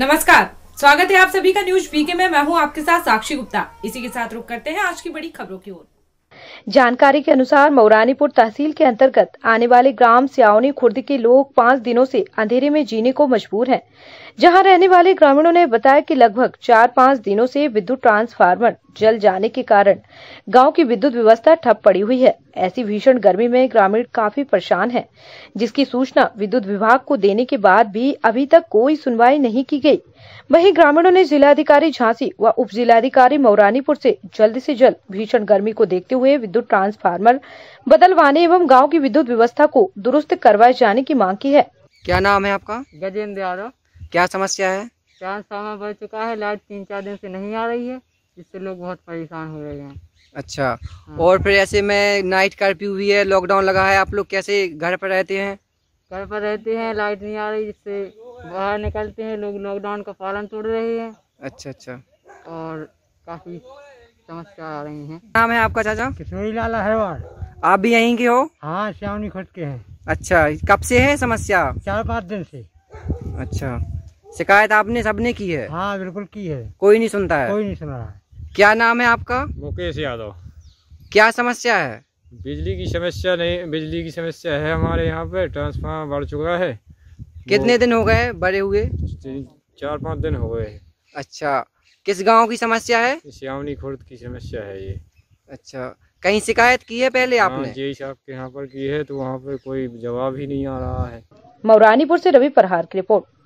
नमस्कार स्वागत है आप सभी का न्यूज पीके में मैं हूं आपके साथ साक्षी गुप्ता इसी के साथ रुक करते हैं आज की बड़ी खबरों की ओर जानकारी के अनुसार मौरानीपुर तहसील के अंतर्गत आने वाले ग्राम सियावनी खुर्द के लोग पाँच दिनों से अंधेरे में जीने को मजबूर हैं, जहां रहने वाले ग्रामीणों ने बताया कि लगभग चार पाँच दिनों से विद्युत ट्रांसफार्मर जल जाने के कारण गांव की विद्युत व्यवस्था ठप पड़ी हुई है ऐसी भीषण गर्मी में ग्रामीण काफी परेशान हैं जिसकी सूचना विद्युत विभाग को देने के बाद भी अभी तक कोई सुनवाई नहीं की गई वहीं ग्रामीणों ने जिलाधिकारी झांसी व उप जिलाधिकारी मौरानीपुर से जल्द से जल्द भीषण गर्मी को देखते हुए विद्युत ट्रांसफार्मर बदलवाने एवं गाँव की विद्युत व्यवस्था को दुरुस्त करवाए जाने की मांग की है क्या नाम है आपका गजेंद्र यादव क्या समस्या है ट्रांसफार्मर बढ़ चुका है लाइट तीन चार दिन से नहीं आ रही है जिससे लोग बहुत परेशान हो रहे हैं अच्छा हाँ। और फिर ऐसे में नाइट कर्फ्यू भी है लॉकडाउन लगा है आप लोग कैसे घर पर रहते हैं घर पर रहते हैं लाइट नहीं आ रही जिससे बाहर निकलते हैं लोग लॉकडाउन का पालन तोड़ रहे हैं अच्छा अच्छा और काफ़ी समस्या आ रही है नाम है आपका चाचा किशोरी लाल अहरवाल आप भी यहीं के हो हाँ श्यावनी खुद के हैं अच्छा कब से है समस्या चार पाँच दिन से अच्छा शिकायत आपने सबने की है हाँ बिल्कुल की है कोई नहीं सुनता है कोई नहीं सुन रहा है क्या नाम है आपका मुकेश यादव क्या समस्या है बिजली की समस्या नहीं बिजली की समस्या है हमारे यहाँ पे ट्रांसफार्मर बढ़ चुका है कितने दिन हो गए बड़े हुए चार पाँच दिन हो गए अच्छा किस गांव की समस्या है श्यावनी खुर्द की समस्या है ये अच्छा कहीं शिकायत की है पहले हाँ, आपने जी आपके यहाँ पर की है तो वहाँ पर कोई जवाब ही नहीं आ रहा है मौरानीपुर से रवि प्रहार की रिपोर्ट